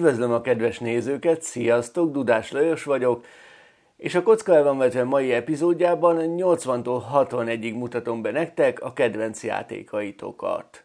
Üdvözlöm a kedves nézőket, sziasztok, Dudás Lajos vagyok, és a Kocka el van vetve mai epizódjában 80-tól 61-ig mutatom be nektek a kedvenc játékaitokat.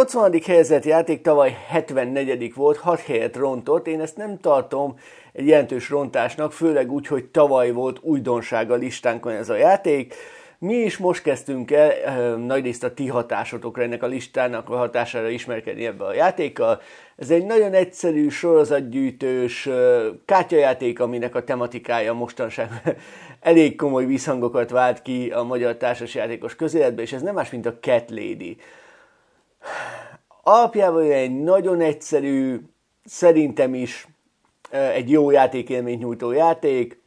80. helyezett játék tavaly 74. volt, 6 helyet rontott, én ezt nem tartom egy jelentős rontásnak, főleg úgy, hogy tavaly volt újdonság a listánkon ez a játék. Mi is most kezdtünk el eh, nagyrészt a ti hatásotokra, ennek a listának a hatására ismerkedni ebbe a játékkal. Ez egy nagyon egyszerű, sorozatgyűjtős kártyajáték, aminek a tematikája mostanság elég komoly visszhangokat vált ki a magyar társasjátékos közéletbe, és ez nem más, mint a Cat Lady. Alapjában egy nagyon egyszerű, szerintem is egy jó játékélményt nyújtó játék.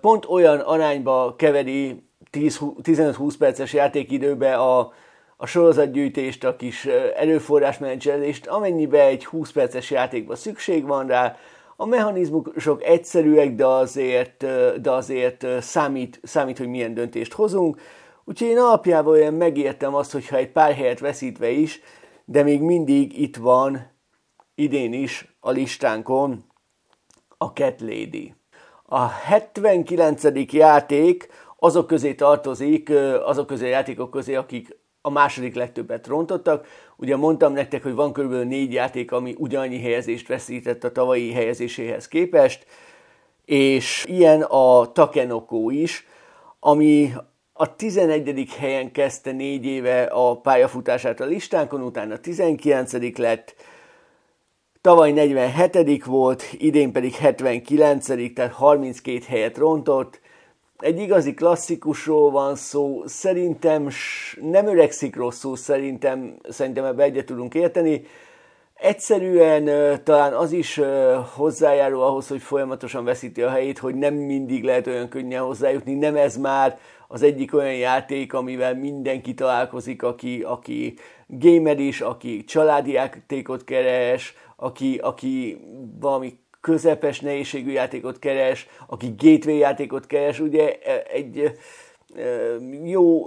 Pont olyan arányba keveri 15-20 perces játékidőbe a, a sorozatgyűjtést, a kis erőforrásmenedzselést, amennyibe egy 20 perces játékba szükség van rá. A mechanizmusok egyszerűek, de azért, de azért számít, számít, hogy milyen döntést hozunk Úgyhogy én alapjában olyan megértem azt, hogyha egy pár helyet veszítve is, de még mindig itt van idén is a listánkon a Cat Lady. A 79. játék azok közé tartozik, azok közé a játékok közé, akik a második legtöbbet rontottak. Ugye mondtam nektek, hogy van körülbelül négy játék, ami ugyanannyi helyezést veszített a tavalyi helyezéséhez képest, és ilyen a Takenoko is, ami a 11. helyen kezdte négy éve a pályafutását a listánkon, utána 19. lett, tavaly 47. volt, idén pedig 79. tehát 32 helyet rontott. Egy igazi klasszikusról van szó, szerintem nem öregszik rosszul, szerintem, szerintem ebbe egyet tudunk érteni. Egyszerűen talán az is hozzájárul ahhoz, hogy folyamatosan veszíti a helyét, hogy nem mindig lehet olyan könnyen hozzájutni, nem ez már az egyik olyan játék, amivel mindenki találkozik, aki, aki gamer is, aki családi játékot keres, aki, aki valami közepes nehézségű játékot keres, aki gateway játékot keres, ugye e, egy e, e, jó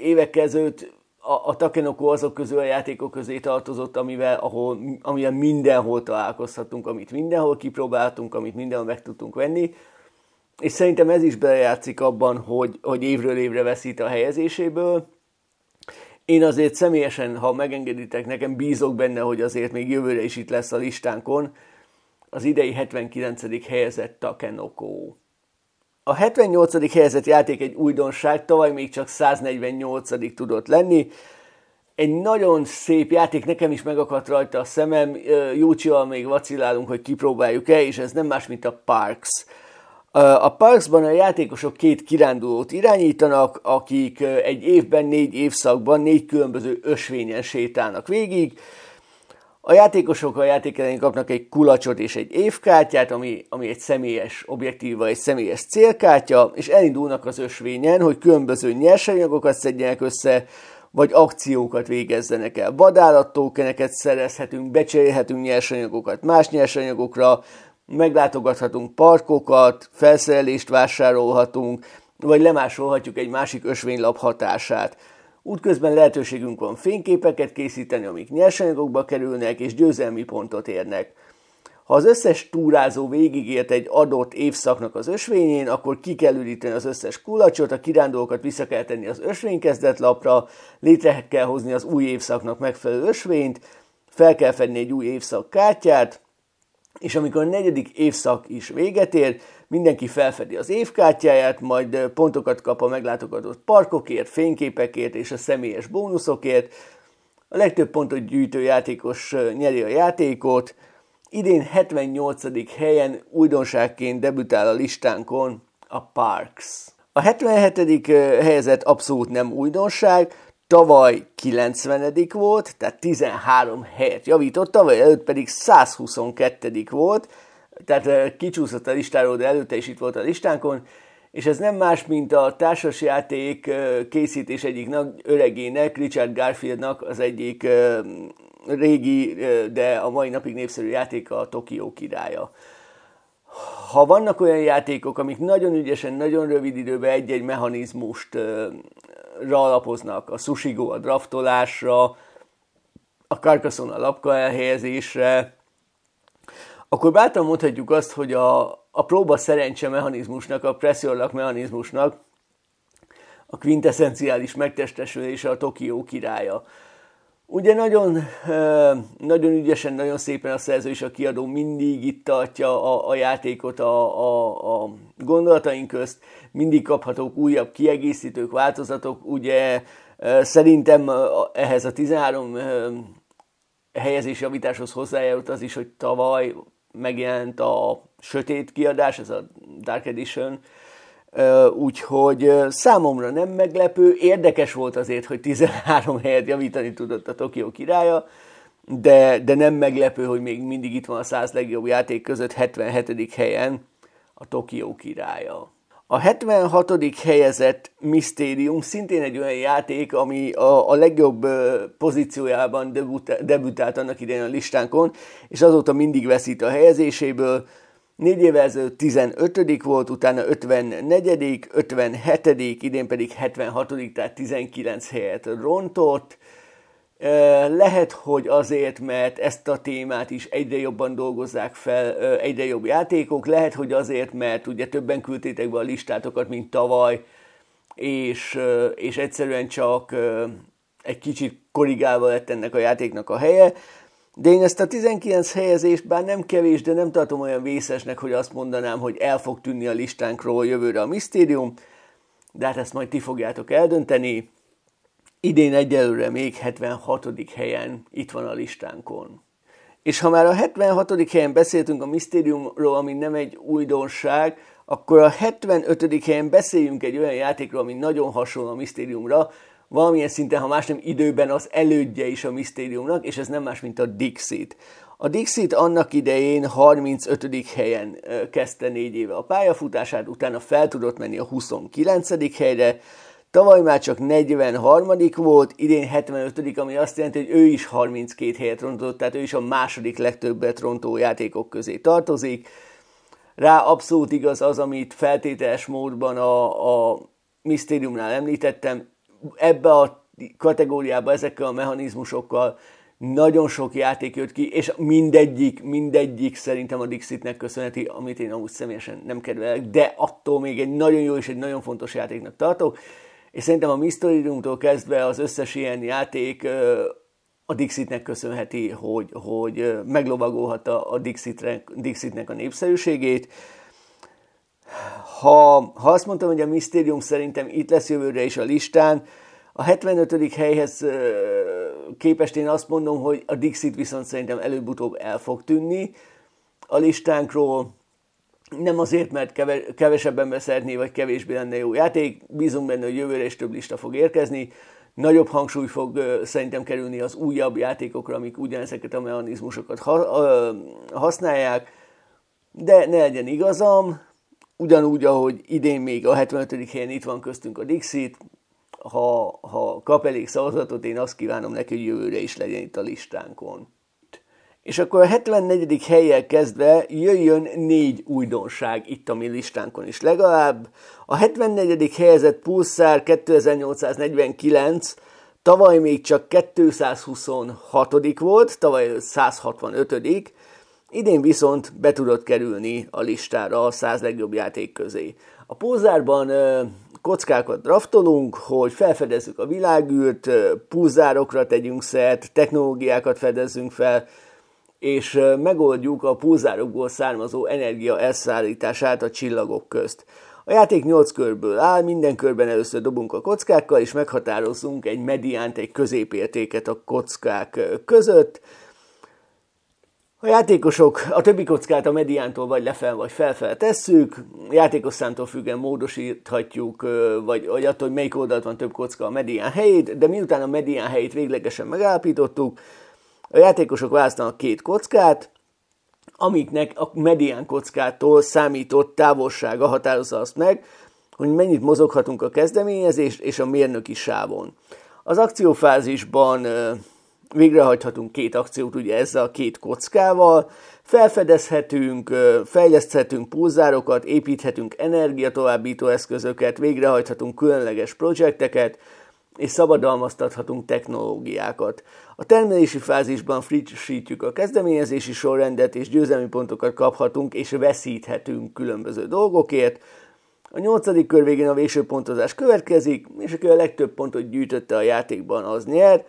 évek ezelőtt a, a Takenoko azok közül a játékok közé tartozott, amivel, ahol, amivel mindenhol találkozhatunk, amit mindenhol kipróbáltunk, amit mindenhol meg tudtunk venni, és szerintem ez is belejátszik abban, hogy, hogy évről évre veszít a helyezéséből. Én azért személyesen, ha megengeditek, nekem bízok benne, hogy azért még jövőre is itt lesz a listánkon. Az idei 79. helyezett Takenoko. A 78. helyezett játék egy újdonság, tavaly még csak 148. tudott lenni. Egy nagyon szép játék, nekem is megakadt rajta a szemem. Júcsival még vacilálunk, hogy kipróbáljuk-e, és ez nem más, mint a Parks a Parksban a játékosok két kirándulót irányítanak, akik egy évben, négy évszakban négy különböző ösvényen sétálnak végig. A játékosok a játék elején kapnak egy kulacsot és egy évkártyát, ami, ami egy személyes objektíva, egy személyes célkártya, és elindulnak az ösvényen, hogy különböző nyersanyagokat szedjenek össze, vagy akciókat végezzenek el. Vadállattókeneket szerezhetünk, becserélhetünk nyersanyagokat más nyersanyagokra, meglátogathatunk parkokat, felszerelést vásárolhatunk, vagy lemásolhatjuk egy másik ösvénylap hatását. Útközben lehetőségünk van fényképeket készíteni, amik nyersanyagokba kerülnek és győzelmi pontot érnek. Ha az összes túrázó végigért egy adott évszaknak az ösvényén, akkor ki kell üríteni az összes kulacsot, a kirándulókat vissza kell tenni az ösvénykezdetlapra, létre kell hozni az új évszaknak megfelelő ösvényt, fel kell fedni egy új évszak kártyát, és amikor a negyedik évszak is véget ér, mindenki felfedi az évkártyáját, majd pontokat kap a meglátogatott parkokért, fényképekért és a személyes bónuszokért. A legtöbb pontot gyűjtő játékos nyeri a játékot. Idén 78. helyen újdonságként debütál a listánkon a Parks. A 77. helyezett abszolút nem újdonság, tavaly 90 volt, tehát 13 helyet javított, tavaly előtt pedig 122 volt, tehát kicsúszott a listáról, de előtte is itt volt a listánkon, és ez nem más, mint a társasjáték készítés egyik nagy öregének, Richard Garfieldnak az egyik régi, de a mai napig népszerű játék a Tokió királya. Ha vannak olyan játékok, amik nagyon ügyesen, nagyon rövid időben egy-egy mechanizmust alapoznak, a susigó a draftolásra, a karkaszon a lapka elhelyezésre, akkor bátran mondhatjuk azt, hogy a, a próba szerencse mechanizmusnak, a pressziorlak mechanizmusnak a quintessenciális megtestesülése a Tokió királya. Ugye nagyon, nagyon ügyesen, nagyon szépen a szerző és a kiadó mindig itt tartja a, a játékot a, a, a gondolataink közt, mindig kaphatók újabb kiegészítők, változatok, ugye szerintem ehhez a 13 helyezés javításhoz hozzájárult az is, hogy tavaly megjelent a sötét kiadás, ez a Dark Edition, úgyhogy számomra nem meglepő, érdekes volt azért, hogy 13 helyet javítani tudott a Tokió királya, de, de nem meglepő, hogy még mindig itt van a 100 legjobb játék között 77. helyen a Tokió királya. A 76. helyezett Mysterium szintén egy olyan játék, ami a, a legjobb pozíciójában debütált, debütált annak idején a listánkon, és azóta mindig veszít a helyezéséből. Négy évvel ezelőtt 15. volt, utána 54., 57., idén pedig 76., tehát 19 helyet rontott. Lehet, hogy azért, mert ezt a témát is egyre jobban dolgozzák fel, egyre jobb játékok, lehet, hogy azért, mert ugye többen küldtétek be a listátokat, mint tavaly, és, és egyszerűen csak egy kicsit korrigálva lett ennek a játéknak a helye, de én ezt a 19 helyezést bár nem kevés, de nem tartom olyan vészesnek, hogy azt mondanám, hogy el fog tűnni a listánkról jövőre a misztérium, de hát ezt majd ti fogjátok eldönteni idén egyelőre még 76. helyen itt van a listánkon. És ha már a 76. helyen beszéltünk a misztériumról, ami nem egy újdonság, akkor a 75. helyen beszéljünk egy olyan játékról, ami nagyon hasonló a misztériumra, valamilyen szinten, ha más nem időben az elődje is a misztériumnak, és ez nem más, mint a Dixit. A Dixit annak idején 35. helyen kezdte négy éve a pályafutását, utána fel tudott menni a 29. helyre, Tavaly már csak 43. volt, idén 75. ami azt jelenti, hogy ő is 32 helyet rontott, tehát ő is a második legtöbbet rontó játékok közé tartozik. Rá abszolút igaz az, amit feltételes módban a, a misztériumnál említettem. Ebbe a kategóriába ezekkel a mechanizmusokkal nagyon sok játék jött ki, és mindegyik, mindegyik szerintem a Dixitnek köszönheti, amit én amúgy személyesen nem kedvelek, de attól még egy nagyon jó és egy nagyon fontos játéknak tartok és szerintem a Mystery kezdve az összes ilyen játék a Dixitnek köszönheti, hogy, hogy meglovagolhatta a Dixitnek, Dixitnek a népszerűségét. Ha, ha azt mondtam, hogy a Mysterium szerintem itt lesz jövőre is a listán, a 75. helyhez képest én azt mondom, hogy a Dixit viszont szerintem előbb-utóbb el fog tűnni a listánkról, nem azért, mert kevesebben beszerné, vagy kevésbé lenne jó játék, bízunk benne, hogy jövőre is több lista fog érkezni, nagyobb hangsúly fog szerintem kerülni az újabb játékokra, amik ugyanezeket a mechanizmusokat használják, de ne legyen igazam, ugyanúgy, ahogy idén még a 75. helyen itt van köztünk a Dixit, ha, ha kap elég szavazatot, én azt kívánom neki, hogy jövőre is legyen itt a listánkon. És akkor a 74. helyjel kezdve jöjjön négy újdonság itt a mi listánkon is legalább. A 74. helyezett pulszár 2849 tavaly még csak 226. volt, tavaly 165. Idén viszont be tudott kerülni a listára a 100 legjobb játék közé. A Pulsarban kockákat draftolunk, hogy felfedezzük a világűrt, pulzárokra tegyünk szert, technológiákat fedezzünk fel, és megoldjuk a pulzárokból származó energia elszállítását a csillagok közt. A játék 8 körből áll, minden körben először dobunk a kockákkal, és meghatározunk egy mediánt, egy középértéket a kockák között. A játékosok a többi kockát a mediántól vagy lefel, vagy felfel tesszük, játékos számtól függően módosíthatjuk, vagy, vagy attól, hogy melyik oldalt van több kocka a medián helyét, de miután a medián helyét véglegesen megállapítottuk, a játékosok választanak két kockát, amiknek a medián kockától számított távolsága határozza azt meg, hogy mennyit mozoghatunk a kezdeményezés és a mérnöki sávon. Az akciófázisban végrehajthatunk két akciót ugye ezzel a két kockával, felfedezhetünk, fejleszthetünk pulzárokat, építhetünk energiatovábbító eszközöket, végrehajthatunk különleges projekteket, és szabadalmaztathatunk technológiákat. A termelési fázisban frissítjük a kezdeményezési sorrendet, és győzelmi pontokat kaphatunk és veszíthetünk különböző dolgokért. A nyolcadik kör végén a végső pontozás következik, és aki a legtöbb pontot gyűjtötte a játékban, az nyer.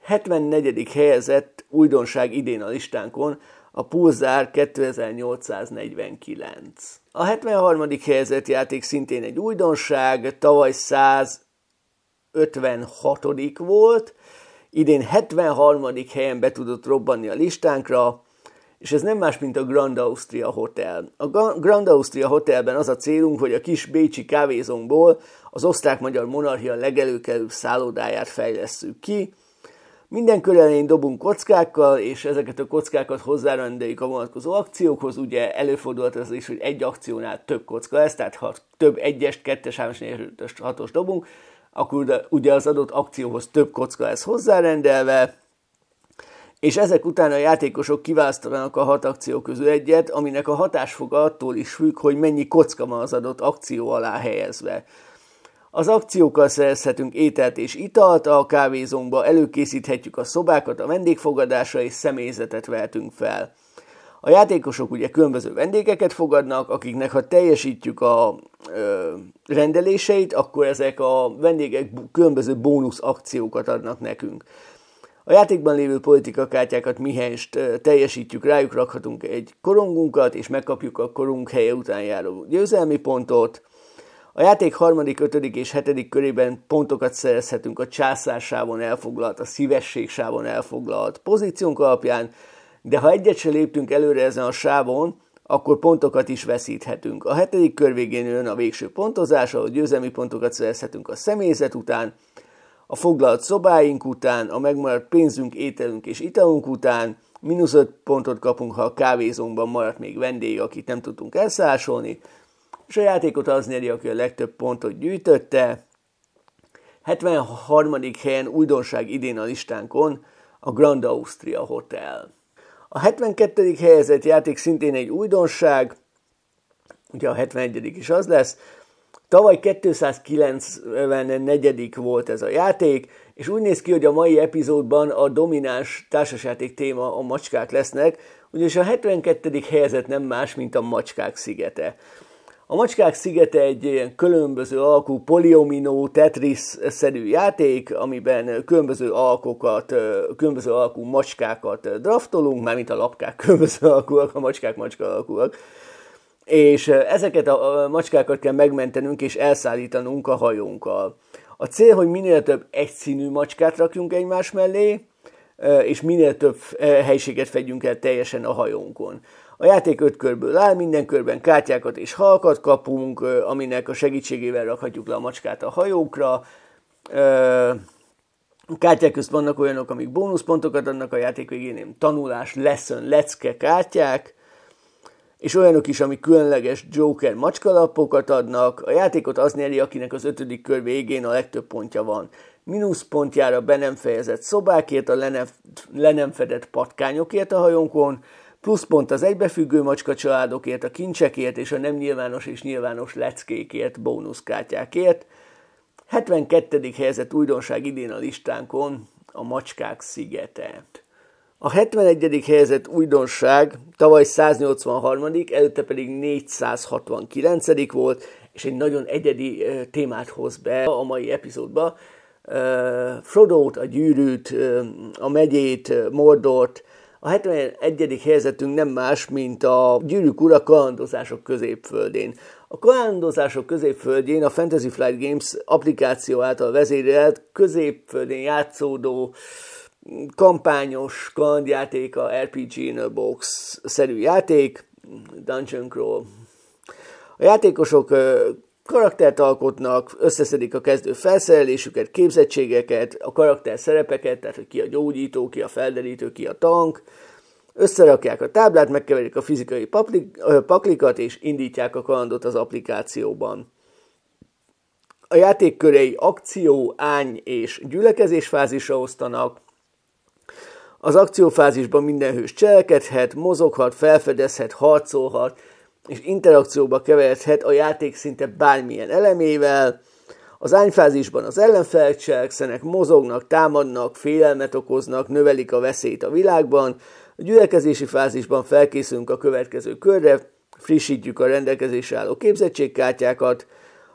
74. helyezett újdonság idén a listánkon, a Pulsar 2849. A 73. helyezett játék szintén egy újdonság, tavaly 100 56 volt, idén 73. helyen be tudott robbanni a listánkra, és ez nem más, mint a Grand Austria Hotel. A Grand Austria Hotelben az a célunk, hogy a kis bécsi kávézónkból az osztrák-magyar monarchia legelőkelőbb szállodáját fejlesszük ki. Minden kör elején dobunk kockákkal, és ezeket a kockákat hozzárendeljük a vonatkozó akciókhoz. Ugye előfordulhat az is, hogy egy akciónál több kocka lesz, tehát ha több egyest, kettes, hármas, négyes, ötös, hatos dobunk, akkor ugye az adott akcióhoz több kocka lesz hozzárendelve, és ezek után a játékosok kiválasztanak a hat akció közül egyet, aminek a hatásfoga attól is függ, hogy mennyi kocka van az adott akció alá helyezve. Az akciókkal szerezhetünk ételt és italt, a kávézónkba előkészíthetjük a szobákat, a vendégfogadásra és személyzetet vehetünk fel. A játékosok ugye különböző vendégeket fogadnak, akiknek ha teljesítjük a ö, rendeléseit, akkor ezek a vendégek különböző bónusz akciókat adnak nekünk. A játékban lévő politikakártyákat mihelyenst teljesítjük, rájuk rakhatunk egy korongunkat, és megkapjuk a korunk helye után járó győzelmi pontot. A játék harmadik, ötödik és hetedik körében pontokat szerezhetünk a császársávon elfoglalt, a szívességsávon elfoglalt pozíciónk alapján, de ha egyet se léptünk előre ezen a sávon, akkor pontokat is veszíthetünk. A hetedik kör végén jön a végső pontozás, ahol győzelmi pontokat szerezhetünk a személyzet után, a foglalt szobáink után, a megmaradt pénzünk, ételünk és italunk után, mínusz 5 pontot kapunk, ha a kávézónkban maradt még vendég, akit nem tudtunk elszásolni, és a játékot az nyeri, aki a legtöbb pontot gyűjtötte. 73. helyen újdonság idén a listánkon a Grand Austria Hotel. A 72. helyezett játék szintén egy újdonság, ugye a 71. is az lesz. Tavaly 294. volt ez a játék, és úgy néz ki, hogy a mai epizódban a domináns társasjáték téma a macskák lesznek, ugyanis a 72. helyezett nem más, mint a macskák szigete. A Macskák szigete egy ilyen különböző alkú poliominó Tetris-szerű játék, amiben különböző alkokat, különböző alkú macskákat draftolunk, mármint a lapkák különböző alkúak, a macskák macska alkúak. És ezeket a macskákat kell megmentenünk és elszállítanunk a hajónkkal. A cél, hogy minél több egyszínű macskát rakjunk egymás mellé, és minél több helységet fedjünk el teljesen a hajónkon. A játék öt körből áll, minden körben kártyákat és halkat kapunk, aminek a segítségével rakhatjuk le a macskát a hajókra. A kártyák közt vannak olyanok, amik bónuszpontokat adnak a játék végén, tanulás, lesson, lecke kártyák, és olyanok is, amik különleges Joker macskalapokat adnak. A játékot az nyeri, akinek az ötödik kör végén a legtöbb pontja van. Minuszpontjára be nem fejezett szobákért, a le nem, le nem fedett patkányokért a hajónkon, plusz pont az egybefüggő macska családokért, a kincsekért és a nem nyilvános és nyilvános leckékért, bónuszkártyákért. 72. helyezett újdonság idén a listánkon a macskák szigete. A 71. helyezett újdonság tavaly 183., előtte pedig 469. volt, és egy nagyon egyedi témát hoz be a mai epizódba. Frodo-t, a gyűrűt, a megyét, Mordort, a 71. helyzetünk nem más, mint a gyűrűk ura kalandozások középföldén. A kalandozások középföldjén a Fantasy Flight Games applikáció által vezérelt középföldén játszódó kampányos a RPG in a box szerű játék, Dungeon Crawl. A játékosok karaktert alkotnak, összeszedik a kezdő felszerelésüket, képzettségeket, a karakter szerepeket, tehát hogy ki a gyógyító, ki a felderítő, ki a tank, összerakják a táblát, megkeverik a fizikai paklikat, és indítják a kalandot az applikációban. A játék körei akció, ány és gyülekezés fázisra osztanak, az akciófázisban minden hős cselekedhet, mozoghat, felfedezhet, harcolhat, és interakcióba keveredhet a játék szinte bármilyen elemével. Az ányfázisban az ellenfelek cselekszenek, mozognak, támadnak, félelmet okoznak, növelik a veszélyt a világban. A gyülekezési fázisban felkészülünk a következő körre, frissítjük a rendelkezésre álló képzettségkártyákat,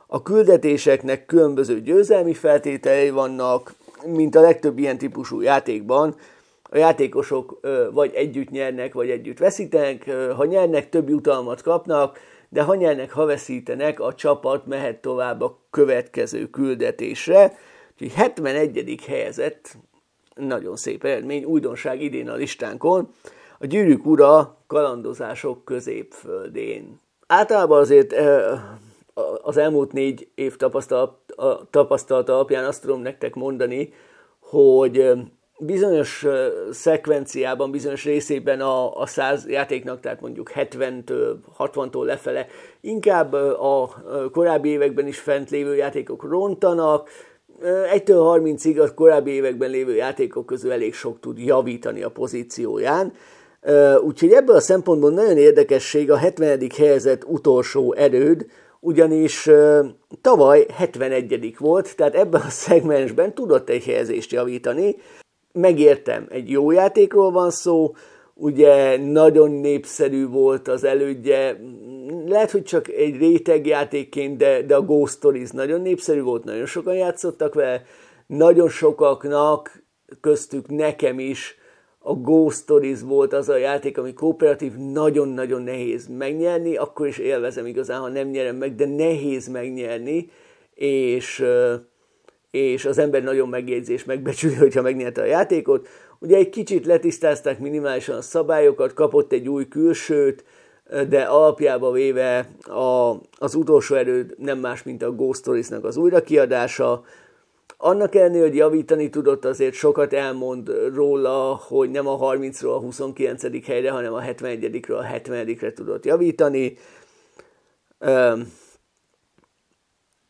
a küldetéseknek különböző győzelmi feltételei vannak, mint a legtöbb ilyen típusú játékban, a játékosok vagy együtt nyernek, vagy együtt veszítenek. Ha nyernek, több jutalmat kapnak, de ha nyernek, ha veszítenek, a csapat mehet tovább a következő küldetésre. Úgyhogy 71. helyezett, nagyon szép eredmény, újdonság idén a listánkon, a gyűrűk ura kalandozások középföldén. Általában azért az elmúlt négy év tapasztalata alapján azt tudom nektek mondani, hogy bizonyos szekvenciában, bizonyos részében a, a 100 játéknak, tehát mondjuk 70-től, 60-tól lefele, inkább a korábbi években is fent lévő játékok rontanak, 1-től 30-ig a korábbi években lévő játékok közül elég sok tud javítani a pozícióján. Úgyhogy ebből a szempontból nagyon érdekesség a 70. helyezett utolsó erőd, ugyanis tavaly 71. volt, tehát ebben a szegmensben tudott egy helyezést javítani, megértem, egy jó játékról van szó, ugye nagyon népszerű volt az elődje, lehet, hogy csak egy réteg játékként, de, de a Ghost Stories nagyon népszerű volt, nagyon sokan játszottak vele, nagyon sokaknak, köztük nekem is, a Ghost Stories volt az a játék, ami kooperatív, nagyon-nagyon nehéz megnyerni, akkor is élvezem igazán, ha nem nyerem meg, de nehéz megnyerni, és és az ember nagyon megjegyzi és megbecsüli, hogyha megnyerte a játékot. Ugye egy kicsit letisztázták minimálisan a szabályokat, kapott egy új külsőt, de alapjába véve a, az utolsó erő nem más, mint a Ghost stories az újrakiadása. Annak ellenére, hogy javítani tudott, azért sokat elmond róla, hogy nem a 30-ról a 29. helyre, hanem a 71-ről a 70-re tudott javítani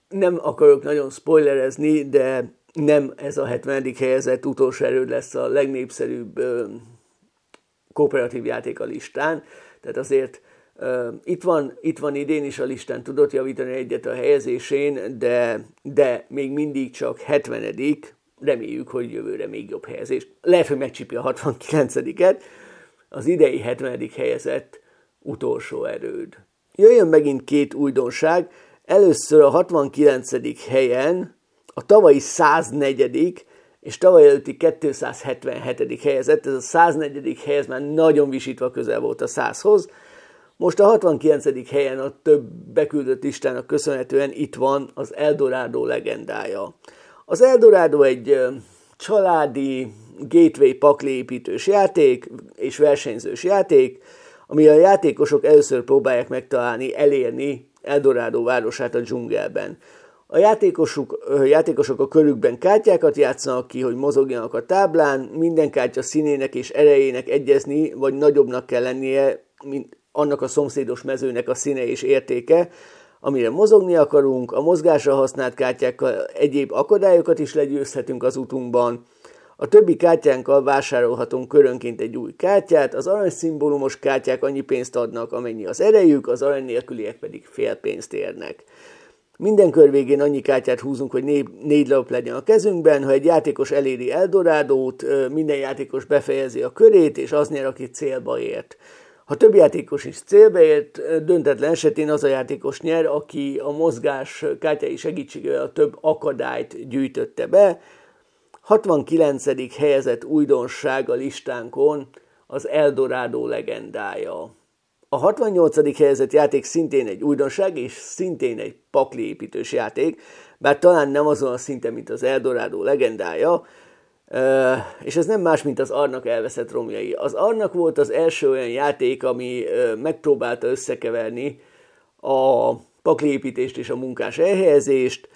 nem akarok nagyon spoilerezni, de nem ez a 70. helyezett utolsó erőd lesz a legnépszerűbb ö, kooperatív játék a listán, tehát azért ö, itt, van, itt van idén is a listán, tudott javítani egyet a helyezésén, de, de még mindig csak 70 reméljük, hogy jövőre még jobb helyezés. Lehet, hogy megcsípi a 69-et, az idei 70. helyezett utolsó erőd. Jöjjön megint két újdonság, Először a 69. helyen a tavalyi 104 és tavaly előtti 277. helyezett, ez a 104. helyez már nagyon visítva közel volt a 100-hoz. Most a 69. helyen a több beküldött listának köszönhetően itt van az Eldorado legendája. Az Eldorado egy családi gateway pakliépítős játék és versenyzős játék, ami a játékosok először próbálják megtalálni, elérni Eldorado városát a dzsungelben. A játékosok, játékosok a körükben kártyákat játszanak ki, hogy mozogjanak a táblán, minden kártya színének és erejének egyezni, vagy nagyobbnak kell lennie, mint annak a szomszédos mezőnek a színe és értéke, amire mozogni akarunk, a mozgásra használt kártyákkal egyéb akadályokat is legyőzhetünk az utunkban, a többi kártyánkkal vásárolhatunk körönként egy új kártyát, az arany szimbólumos kártyák annyi pénzt adnak, amennyi az erejük, az arany nélküliek pedig fél pénzt érnek. Minden kör végén annyi kártyát húzunk, hogy négy, lap legyen a kezünkben. Ha egy játékos eléri Eldorádót, minden játékos befejezi a körét, és az nyer, aki célba ért. Ha több játékos is célba ért, döntetlen esetén az a játékos nyer, aki a mozgás kártyai segítségével a több akadályt gyűjtötte be, 69. helyezett újdonság a listánkon az Eldorado legendája. A 68. helyezett játék szintén egy újdonság, és szintén egy pakliépítős játék, bár talán nem azon a szinten, mint az Eldorado legendája, és ez nem más, mint az Arnak elveszett romjai. Az Arnak volt az első olyan játék, ami megpróbálta összekeverni a pakliépítést és a munkás elhelyezést,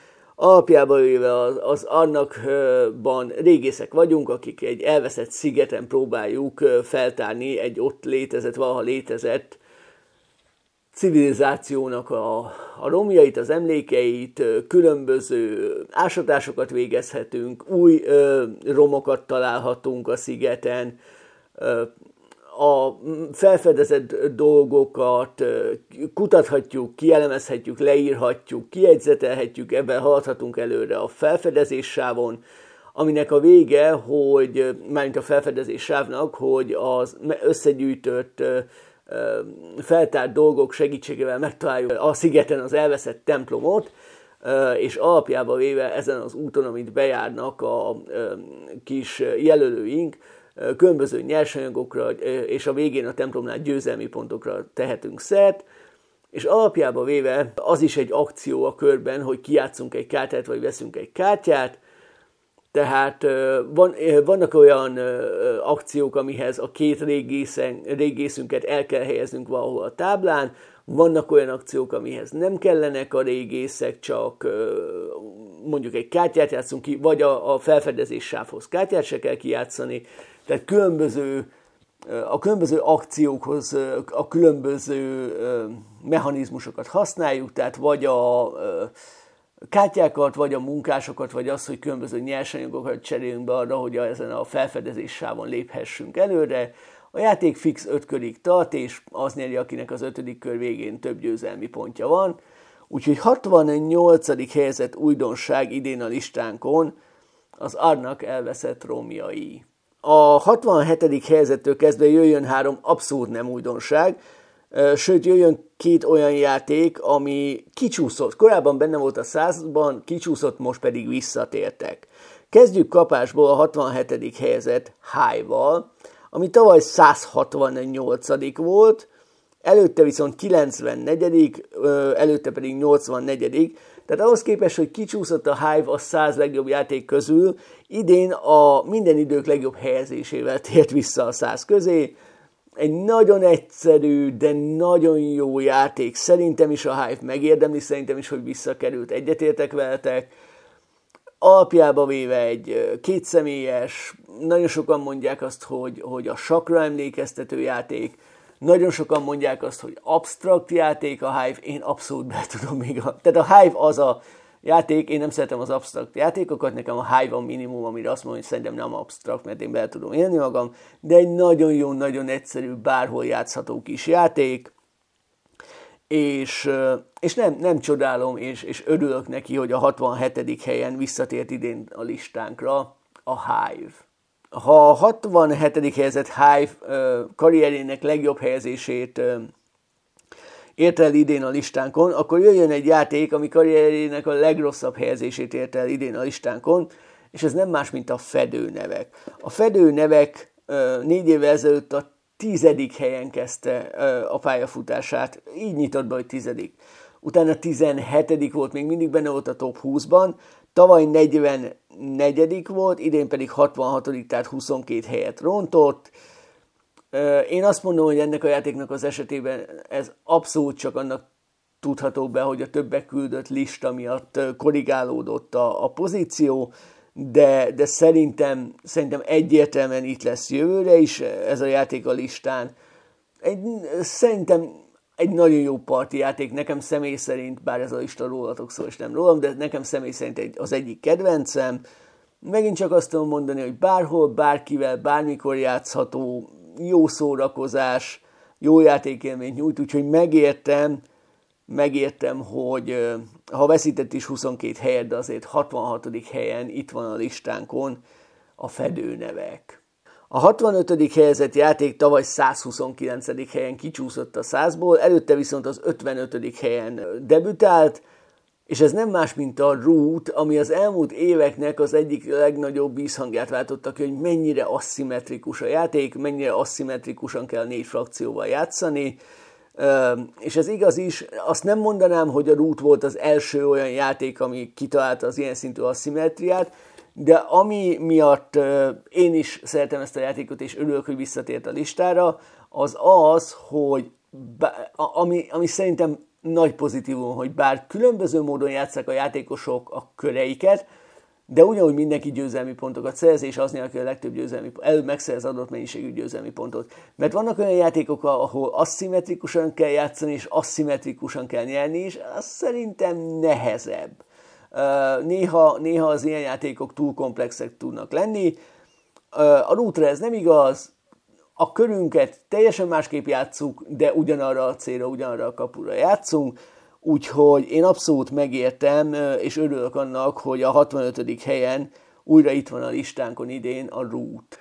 alapjában éve az, az annakban régészek vagyunk, akik egy elveszett szigeten próbáljuk feltárni egy ott létezett, valaha létezett civilizációnak a, a romjait, az emlékeit, különböző ásatásokat végezhetünk, új ö, romokat találhatunk a szigeten, ö, a felfedezett dolgokat kutathatjuk, kielemezhetjük, leírhatjuk, kiegyzetelhetjük, ebben haladhatunk előre a felfedezés sávon, aminek a vége, hogy mármint a felfedezés sávnak, hogy az összegyűjtött feltárt dolgok segítségével megtaláljuk a szigeten az elveszett templomot, és alapjába véve ezen az úton, amit bejárnak a kis jelölőink, különböző nyersanyagokra, és a végén a templomnál győzelmi pontokra tehetünk szert, és alapjába véve az is egy akció a körben, hogy kiátszunk egy kártyát, vagy veszünk egy kártyát, tehát van, vannak olyan akciók, amihez a két régészen, régészünket el kell helyeznünk valahol a táblán, vannak olyan akciók, amihez nem kellenek a régészek, csak mondjuk egy kártyát játszunk ki, vagy a, a felfedezés sávhoz kártyát se kell kijátszani, tehát különböző a különböző akciókhoz a különböző mechanizmusokat használjuk, tehát vagy a kártyákat, vagy a munkásokat, vagy az, hogy különböző nyersanyagokat cserélünk be arra, hogy ezen a felfedezés sávon léphessünk előre. A játék fix öt körig tart, és az nyeri, akinek az ötödik kör végén több győzelmi pontja van. Úgyhogy 68. helyzet újdonság idén a listánkon az Arnak elveszett rómiai a 67. helyzettől kezdve jöjjön három abszurd nem újdonság, sőt jöjjön két olyan játék, ami kicsúszott. Korábban benne volt a százban, kicsúszott, most pedig visszatértek. Kezdjük kapásból a 67. helyezett High-val, ami tavaly 168. volt, előtte viszont 94., előtte pedig 84., tehát ahhoz képest, hogy kicsúszott a Hive a 100 legjobb játék közül, idén a minden idők legjobb helyezésével tért vissza a 100 közé. Egy nagyon egyszerű, de nagyon jó játék. Szerintem is a Hive megérdemli, szerintem is, hogy visszakerült. Egyetértek veletek alapjába véve egy kétszemélyes, nagyon sokan mondják azt, hogy, hogy a sakra emlékeztető játék, nagyon sokan mondják azt, hogy abstrakt játék a Hive, én abszolút be tudom még a... Tehát a Hive az a játék, én nem szeretem az abstrakt játékokat, nekem a Hive a minimum, amire azt mondom, hogy szerintem nem abstrakt, mert én be tudom élni magam, de egy nagyon jó, nagyon egyszerű, bárhol játszható kis játék, és, és nem, nem csodálom, és, és örülök neki, hogy a 67. helyen visszatért idén a listánkra a Hive ha a 67. helyezett Hive karrierének legjobb helyezését ért el idén a listánkon, akkor jöjjön egy játék, ami karrierének a legrosszabb helyezését ért el idén a listánkon, és ez nem más, mint a fedőnevek. A fedőnevek négy évvel ezelőtt a tizedik helyen kezdte a pályafutását, így nyitott be, hogy tizedik. Utána 17. volt, még mindig benne volt a top 20-ban, Tavaly 44. volt, idén pedig 66. tehát 22 helyet rontott. Én azt mondom, hogy ennek a játéknak az esetében ez abszolút csak annak tudható be, hogy a többek küldött lista miatt korrigálódott a, a pozíció, de, de szerintem, szerintem egyértelműen itt lesz jövőre is ez a játék a listán. Egy, szerintem egy nagyon jó parti játék, nekem személy szerint, bár ez a lista rólatok szól, és nem rólam, de nekem személy szerint egy, az egyik kedvencem. Megint csak azt tudom mondani, hogy bárhol, bárkivel, bármikor játszható, jó szórakozás, jó játékélményt nyújt, úgyhogy megértem, megértem, hogy ha veszített is 22 helyet, de azért 66. helyen itt van a listánkon a fedőnevek. A 65. helyezett játék tavaly 129. helyen kicsúszott a 100-ból, előtte viszont az 55. helyen debütált, és ez nem más, mint a Root, ami az elmúlt éveknek az egyik legnagyobb vízhangját váltotta ki, hogy mennyire asszimetrikus a játék, mennyire asszimetrikusan kell négy frakcióval játszani, és ez igaz is, azt nem mondanám, hogy a Root volt az első olyan játék, ami kitalálta az ilyen szintű asszimetriát, de ami miatt én is szeretem ezt a játékot, és örülök, hogy visszatért a listára, az az, hogy ami, ami szerintem nagy pozitívum, hogy bár különböző módon játszák a játékosok a köreiket, de ugyanúgy mindenki győzelmi pontokat szerez, és az nélkül a legtöbb győzelmi, előbb megszerez adott mennyiségű győzelmi pontot. Mert vannak olyan játékok, ahol asszimetrikusan kell játszani, és asszimetrikusan kell nyerni, és az szerintem nehezebb néha, néha az ilyen játékok túl komplexek tudnak lenni. A rútra ez nem igaz, a körünket teljesen másképp játszunk, de ugyanarra a célra, ugyanarra a kapura játszunk, úgyhogy én abszolút megértem, és örülök annak, hogy a 65. helyen újra itt van a listánkon idén a rút.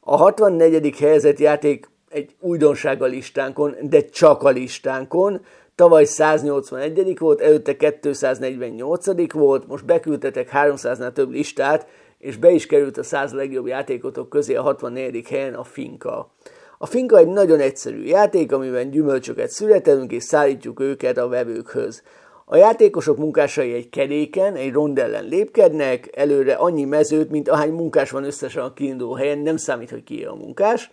A 64. helyzet játék egy újdonság a listánkon, de csak a listánkon, Tavaly 181. volt, előtte 248. volt, most beküldtetek 300-nál több listát, és be is került a 100 legjobb játékotok közé a 64. helyen a Finka. A Finka egy nagyon egyszerű játék, amiben gyümölcsöket születelünk és szállítjuk őket a vevőkhöz. A játékosok munkásai egy keréken, egy rondellen lépkednek, előre annyi mezőt, mint ahány munkás van összesen a kiinduló helyen, nem számít, hogy ki a munkás,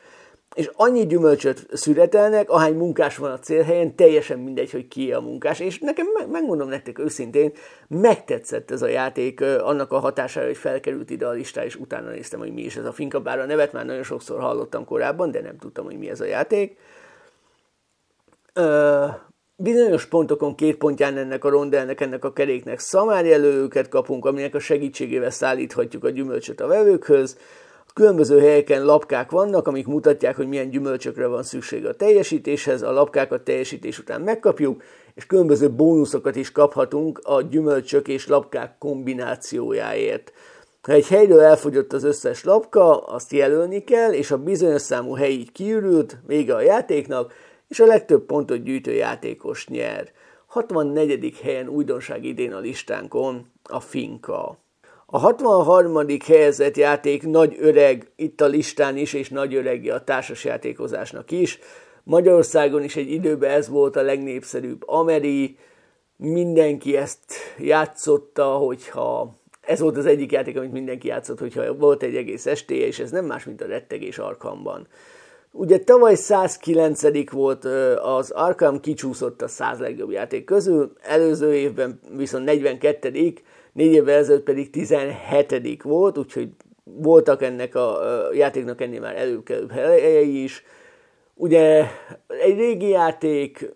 és annyi gyümölcsöt szüretelnek, ahány munkás van a célhelyen, teljesen mindegy, hogy ki a munkás, és nekem, megmondom nektek őszintén, megtetszett ez a játék annak a hatására, hogy felkerült ide a listá, és utána néztem, hogy mi is ez a finka, bár a nevet már nagyon sokszor hallottam korábban, de nem tudtam, hogy mi ez a játék. Ö, bizonyos pontokon két pontján ennek a rondelnek, ennek a keréknek szamárjelölőket kapunk, aminek a segítségével szállíthatjuk a gyümölcsöt a vevőkhöz, Különböző helyeken lapkák vannak, amik mutatják, hogy milyen gyümölcsökre van szükség a teljesítéshez, a lapkákat teljesítés után megkapjuk, és különböző bónuszokat is kaphatunk a gyümölcsök és lapkák kombinációjáért. Ha egy helyről elfogyott az összes lapka, azt jelölni kell, és a bizonyos számú hely így kiürült, vége a játéknak, és a legtöbb pontot gyűjtő játékos nyer. 64. helyen újdonság idén a listánkon a finka. A 63. helyezett játék nagy öreg itt a listán is, és nagy öregi a társasjátékozásnak is. Magyarországon is egy időben ez volt a legnépszerűbb Ameri, mindenki ezt játszotta, hogyha ez volt az egyik játék, amit mindenki játszott, hogyha volt egy egész estéje, és ez nem más, mint a rettegés arkamban. Ugye tavaly 109 volt az Arkham, kicsúszott a 100 legjobb játék közül, előző évben viszont 42 négy évvel ezelőtt pedig 17 volt, úgyhogy voltak ennek a játéknak ennél már előkelőbb helyei is. Ugye egy régi játék,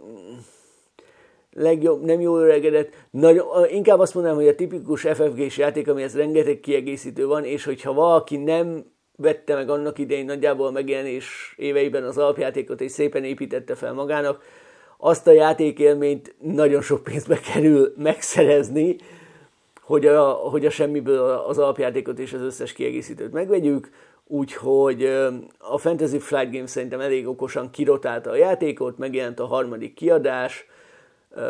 legjobb, nem jól öregedett, nagy, inkább azt mondanám, hogy a tipikus FFG-s játék, amihez rengeteg kiegészítő van, és hogyha valaki nem vette meg annak idején nagyjából a megjelenés éveiben az alapjátékot, és szépen építette fel magának, azt a játékélményt nagyon sok pénzbe kerül megszerezni, hogy a, hogy a semmiből az alapjátékot és az összes kiegészítőt megvegyük, úgyhogy a Fantasy Flight Games szerintem elég okosan kirotálta a játékot, megjelent a harmadik kiadás,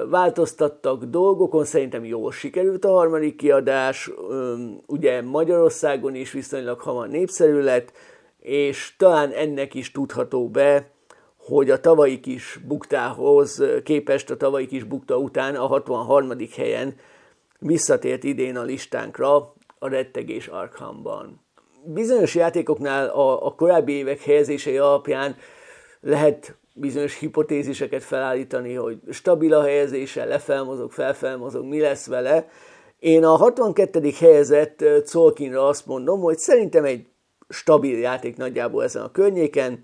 változtattak dolgokon, szerintem jól sikerült a harmadik kiadás, ugye Magyarországon is viszonylag hamar népszerű lett, és talán ennek is tudható be, hogy a tavalyi kis buktához képest a tavalyi kis bukta után a 63. helyen visszatért idén a listánkra a rettegés Arkhamban. Bizonyos játékoknál a, a korábbi évek helyezései alapján lehet bizonyos hipotéziseket felállítani, hogy stabil a helyezése, lefelmozog, felfelmozog, mi lesz vele. Én a 62. helyezett Colkinra azt mondom, hogy szerintem egy stabil játék nagyjából ezen a környéken,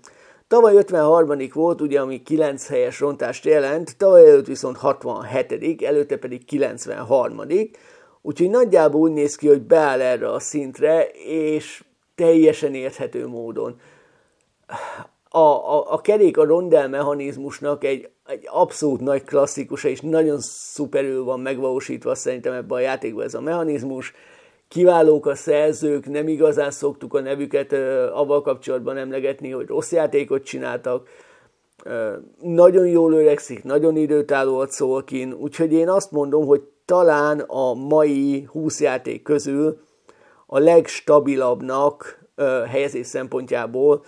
Tavaly 53 volt, ugye, ami 9 helyes rontást jelent, tavaly előtt viszont 67 előtte pedig 93 úgyhogy nagyjából úgy néz ki, hogy beáll erre a szintre, és teljesen érthető módon. A, a, a kerék a rondel mechanizmusnak egy, egy abszolút nagy klasszikusa, és nagyon szuperül van megvalósítva szerintem ebben a játékban ez a mechanizmus kiválók a szerzők, nem igazán szoktuk a nevüket avval kapcsolatban emlegetni, hogy rossz játékot csináltak, nagyon jól öregszik, nagyon időtálló a Szolkin, úgyhogy én azt mondom, hogy talán a mai 20 játék közül a legstabilabbnak helyezés szempontjából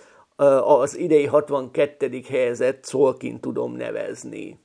az idei 62. helyezett Szolkin tudom nevezni.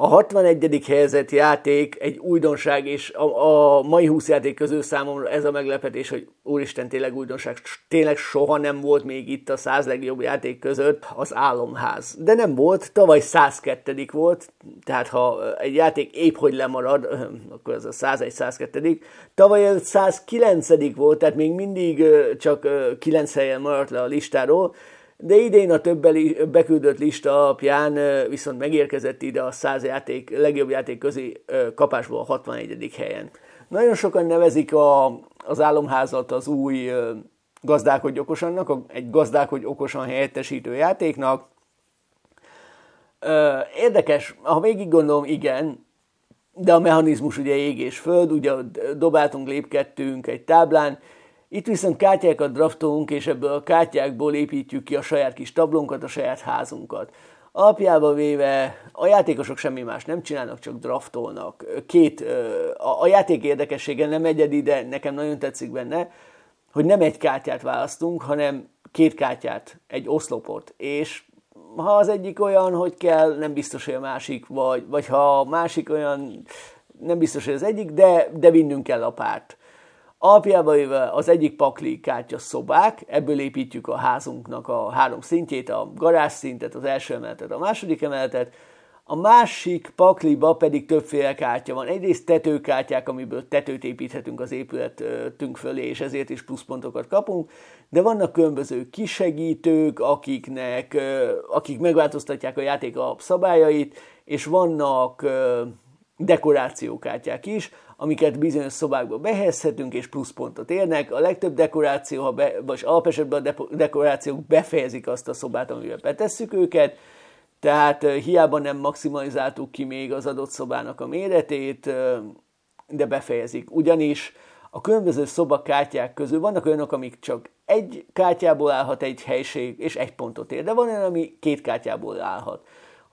A 61. helyzet játék egy újdonság, és a, a mai 20 játék közül számomra ez a meglepetés, hogy úristen, tényleg újdonság, tényleg soha nem volt még itt a 100 legjobb játék között az álomház. De nem volt, tavaly 102. volt, tehát ha egy játék épp hogy lemarad, akkor ez a 101-102. Tavaly 109. volt, tehát még mindig csak 9 helyen maradt le a listáról, de idén a többeli beküldött lista alapján viszont megérkezett ide a 100 játék, legjobb játék közé kapásból a 61. helyen. Nagyon sokan nevezik a, az álomházat az új gazdálkodj okosannak, egy gazdálkodj okosan helyettesítő játéknak. Érdekes, ha végig gondolom, igen, de a mechanizmus ugye ég és föld, ugye dobáltunk, lépkedtünk egy táblán, itt viszont kártyákat draftolunk, és ebből a kátyákból építjük ki a saját kis tablónkat, a saját házunkat. Alapjába véve a játékosok semmi más nem csinálnak, csak draftolnak. Két, a játék érdekessége nem egyedi, de nekem nagyon tetszik benne, hogy nem egy kártyát választunk, hanem két kártyát, egy oszlopot, és ha az egyik olyan, hogy kell, nem biztos, hogy a másik, vagy, vagy ha a másik olyan, nem biztos, hogy az egyik, de, de vinnünk kell a párt. Alapjában véve az egyik pakli kártya szobák, ebből építjük a házunknak a három szintjét, a garázs szintet, az első emeletet, a második emeletet, a másik pakliba pedig többféle kártya van. Egyrészt tetőkártyák, amiből tetőt építhetünk az épületünk fölé, és ezért is pluszpontokat kapunk, de vannak különböző kisegítők, akiknek, akik megváltoztatják a játék szabályait, és vannak dekorációkártyák is, amiket bizonyos szobákba behezhetünk, és pluszpontot érnek. A legtöbb dekoráció, ha be, vagy alapesetben a dekorációk befejezik azt a szobát, amivel betesszük őket, tehát hiába nem maximalizáltuk ki még az adott szobának a méretét, de befejezik. Ugyanis a különböző szobakártyák közül vannak olyanok, amik csak egy kártyából állhat egy helység, és egy pontot ér, de van olyan, ami két kártyából állhat.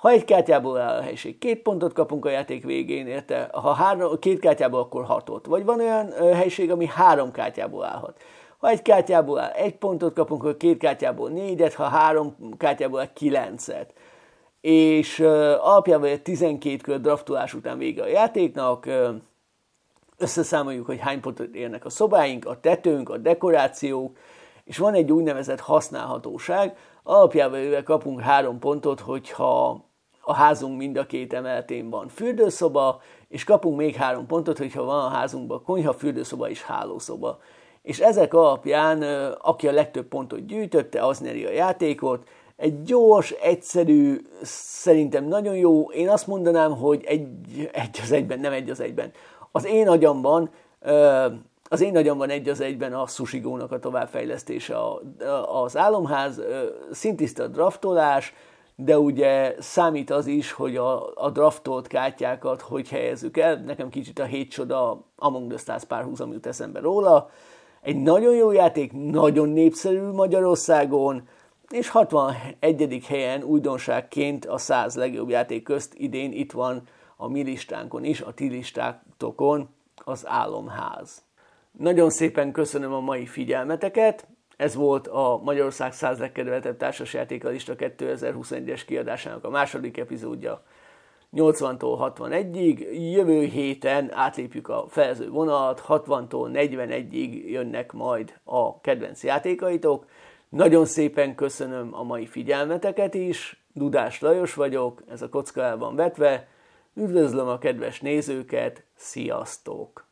Ha egy kártyából áll a helység, két pontot kapunk a játék végén, érte? Ha három, két kártyából, akkor hatot. Vagy van olyan helység, ami három kártyából állhat. Ha egy kártyából áll egy pontot kapunk, akkor két kártyából négyet, ha három kártyából áll kilencet. És uh, alapjában 12 kör draftolás után vége a játéknak, uh, összeszámoljuk, hogy hány pontot érnek a szobáink, a tetőnk, a dekorációk, és van egy úgynevezett használhatóság, alapjában kapunk három pontot, hogyha a házunk mind a két emeletén van fürdőszoba, és kapunk még három pontot, hogyha van a házunkban konyha, fürdőszoba és hálószoba. És ezek alapján, aki a legtöbb pontot gyűjtötte, az nyeri a játékot. Egy gyors, egyszerű, szerintem nagyon jó. Én azt mondanám, hogy egy, egy az egyben, nem egy az egyben. Az én agyamban az én agyamban egy az egyben a susigónak a továbbfejlesztése az álomház, szintiszta draftolás, de ugye számít az is, hogy a, a draftolt kártyákat hogy helyezzük el. Nekem kicsit a hét csoda Among the Stars párhuzam jut eszembe róla. Egy nagyon jó játék, nagyon népszerű Magyarországon, és 61. helyen újdonságként a 100 legjobb játék közt idén itt van a mi listánkon is, a ti listátokon az Álomház. Nagyon szépen köszönöm a mai figyelmeteket, ez volt a Magyarország 100 legkedveltebb társasjátéka lista 2021-es kiadásának a második epizódja. 80-tól 61-ig, jövő héten átlépjük a felező vonalat, 60-tól 41-ig jönnek majd a kedvenc játékaitok. Nagyon szépen köszönöm a mai figyelmeteket is, Dudás Lajos vagyok, ez a kocka el van vetve, üdvözlöm a kedves nézőket, sziasztok!